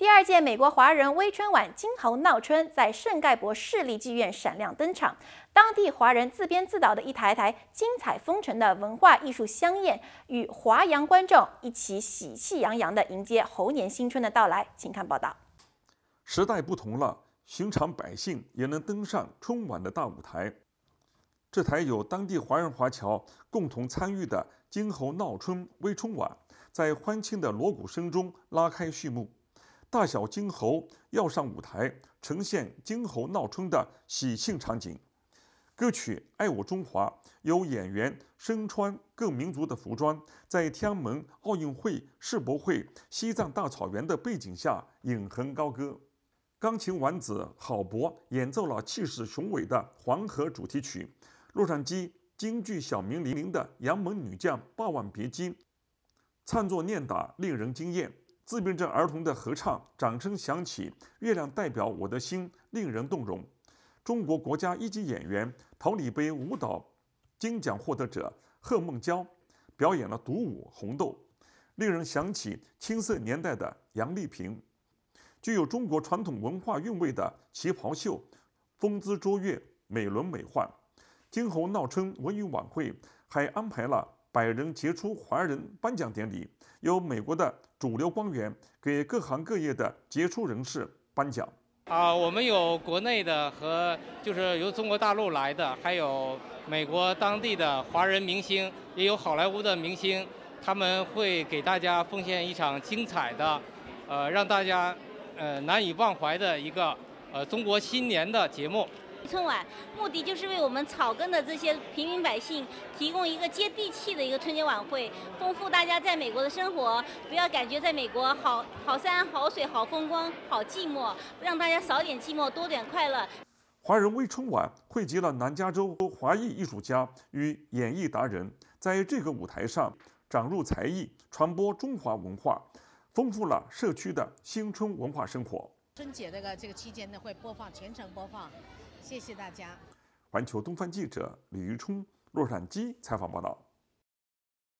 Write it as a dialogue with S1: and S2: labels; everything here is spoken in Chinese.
S1: 第二届美国华人微春晚《金猴闹春》在圣盖博市立剧院闪亮登场。当地华人自编自导的一台台精彩纷呈的文化艺术香宴，与华阳观众一起喜气洋洋的迎接猴年新春的到来。请看报道。
S2: 时代不同了，寻常百姓也能登上春晚的大舞台。这台由当地华人华侨共同参与的《金猴闹春》微春晚，在欢庆的锣鼓声中拉开序幕。大小金猴要上舞台，呈现金猴闹春的喜庆场景。歌曲《爱我中华》由演员身穿各民族的服装，在天安门、奥运会、世博会、西藏大草原的背景下引吭高歌。钢琴王子郝博演奏了气势雄伟的《黄河》主题曲。洛杉矶京剧小名伶伶的《杨门女将·霸王别姬》，唱作念打令人惊艳。自闭症儿童的合唱，掌声响起。月亮代表我的心，令人动容。中国国家一级演员、桃李杯舞蹈金奖获得者贺梦娇表演了独舞《红豆》，令人想起青涩年代的杨丽萍。具有中国传统文化韵味的旗袍秀，风姿卓越，美轮美奂。今后闹春文娱晚会还安排了。百人杰出华人颁奖典礼由美国的主流官员给各行各业的杰出人士颁奖。
S3: 啊，我们有国内的和就是由中国大陆来的，还有美国当地的华人明星，也有好莱坞的明星，他们会给大家奉献一场精彩的，呃，让大家呃难以忘怀的一个呃中国新年的节目。
S4: 春晚目的就是为我们草根的这些平民百姓提供一个接地气的一个春节晚会，丰富大家在美国的生活，不要感觉在美国好好山好水好风光好寂寞，让大家少点寂寞多点快乐。
S2: 华人微春晚汇集了南加州华裔艺术家与演艺达人，在这个舞台上展露才艺，传播中华文化，丰富了社区的新春文化生活。
S4: 春节这个这个期间呢，会播放全程播放。谢谢大家。
S2: 环球东方记者李玉冲洛杉矶采访报道。